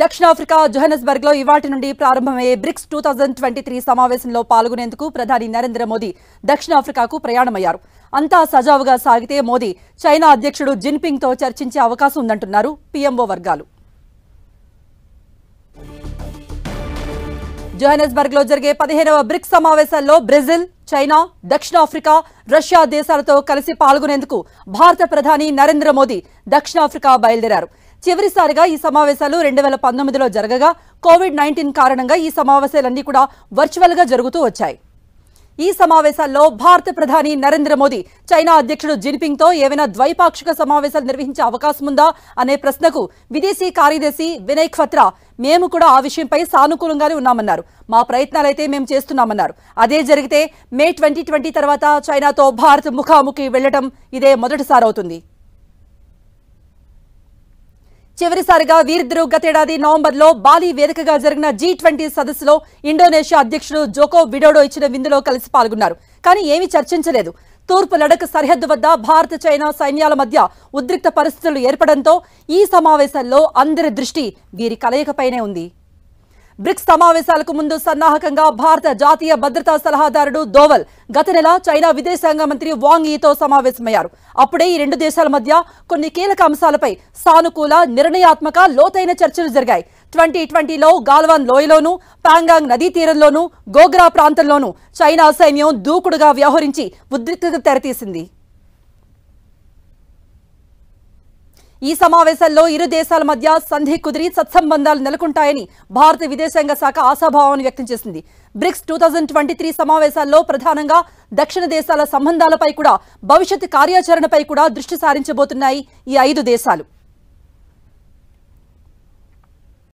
దక్షిణాఫ్రికా జోహనస్బర్గ్ లో ఇవాటి నుండి ప్రారంభమయ్యే BRICS two thousand twenty three సమావేశంలో పాల్గొనేందుకు ప్రధాని నరేంద్ర మోదీ దక్షిణాఫ్రికాకు ప్రయాణమయ్యారు అంతా సజావుగా సాగితే మోదీ చైనా అధ్యక్షుడు జిన్పింగ్ తో చర్చించే అవకాశం ఉందంటున్నారు పీఎంఓ వర్గాలు జోహనస్బర్గ్ లో జరిగే పదిహేనవ బ్రిక్స్ సమావేశాల్లో బ్రెజిల్ చైనా దక్షిణాఫ్రికా రష్యా దేశాలతో కలిసి పాల్గొనేందుకు భారత ప్రధాని నరేంద్ర మోదీ దక్షిణాఫ్రికా బయలుదేరారు చివరిసారిగా ఈ సమావేశాలు రెండు వేల పంతొమ్మిదిలో జరగగా కోవిడ్ నైన్టీన్ కారణంగా ఈ సమావేశాలన్నీ కూడా వర్చువల్గా జరుగుతూ వచ్చాయి ఈ సమావేశాల్లో భారత ప్రధాని నరేంద్ర మోదీ చైనా అధ్యక్షుడు జిన్పింగ్తో ఏవైనా ద్వైపాక్షిక సమావేశాలు నిర్వహించే అవకాశం ఉందా అనే ప్రశ్నకు విదేశీ కార్యదర్శి వినయ్ ఖత్రా మేము కూడా ఆ విషయంపై సానుకూలంగానే ఉన్నామన్నారు మా ప్రయత్నాలైతే మేము చేస్తున్నామన్నారు అదే జరిగితే మే ట్వంటీ ట్వంటీ తర్వాత చైనాతో భారత్ ముఖాముఖి వెళ్లడం ఇదే మొదటిసారి అవుతుంది చివరిసారిగా వీరిద్దరూ గతేడాది నవంబర్ లో బాలీ వేదికగా జరిగిన జీ ట్వంటీ సదస్సులో ఇండోనేషియా అధ్యక్షుడు జోకో విడోడో ఇచ్చిన విందులో కలిసి పాల్గొన్నారు కానీ ఏమీ చర్చించలేదు తూర్పు లడక్ సరిహద్దు వద్ద భారత చైనా సైన్యాల మధ్య ఉద్రిక్త పరిస్థితులు ఏర్పడంతో ఈ సమావేశంలో అందరి దృష్టి వీరి కలయికపైనే ఉంది బ్రిక్స్ సమావేశాలకు ముందు సన్నాహకంగా భారత జాతీయ భద్రతా సలహాదారుడు దోవల్ గత నెల చైనా విదేశాంగ మంత్రి వాంగ్ ఈతో సమావేశమయ్యారు అప్పుడే ఈ రెండు దేశాల మధ్య కొన్ని కీలక అంశాలపై సానుకూల నిర్ణయాత్మక లోతైన చర్చలు జరిగాయి ట్వంటీ ట్వంటీలో గాల్వాన్ లోయలోనూ పాంగాంగ్ నదీ తీరంలోనూ గోగ్రా ప్రాంతంలోనూ చైనా సైన్యం దూకుడుగా వ్యవహరించి ఉద్రిక్తత తెరతీసింది ఈ సమావేశంలో ఇరు దేశాల మధ్య సంధి కుదిరి సత్సంబంధాలు నెలకొంటాయని భారత విదేశాంగ శాఖ ఆశాభావాన్ని వ్యక్తం చేసింది బ్రిక్స్ టూ ట్వంటీ త్రీ సమావేశాల్లో ప్రధానంగా దక్షిణ దేశాల సంబంధాలపై కూడా భవిష్యత్ కార్యాచరణపై కూడా దృష్టి సారించబోతున్నాయి ఈ ఐదు దేశాలు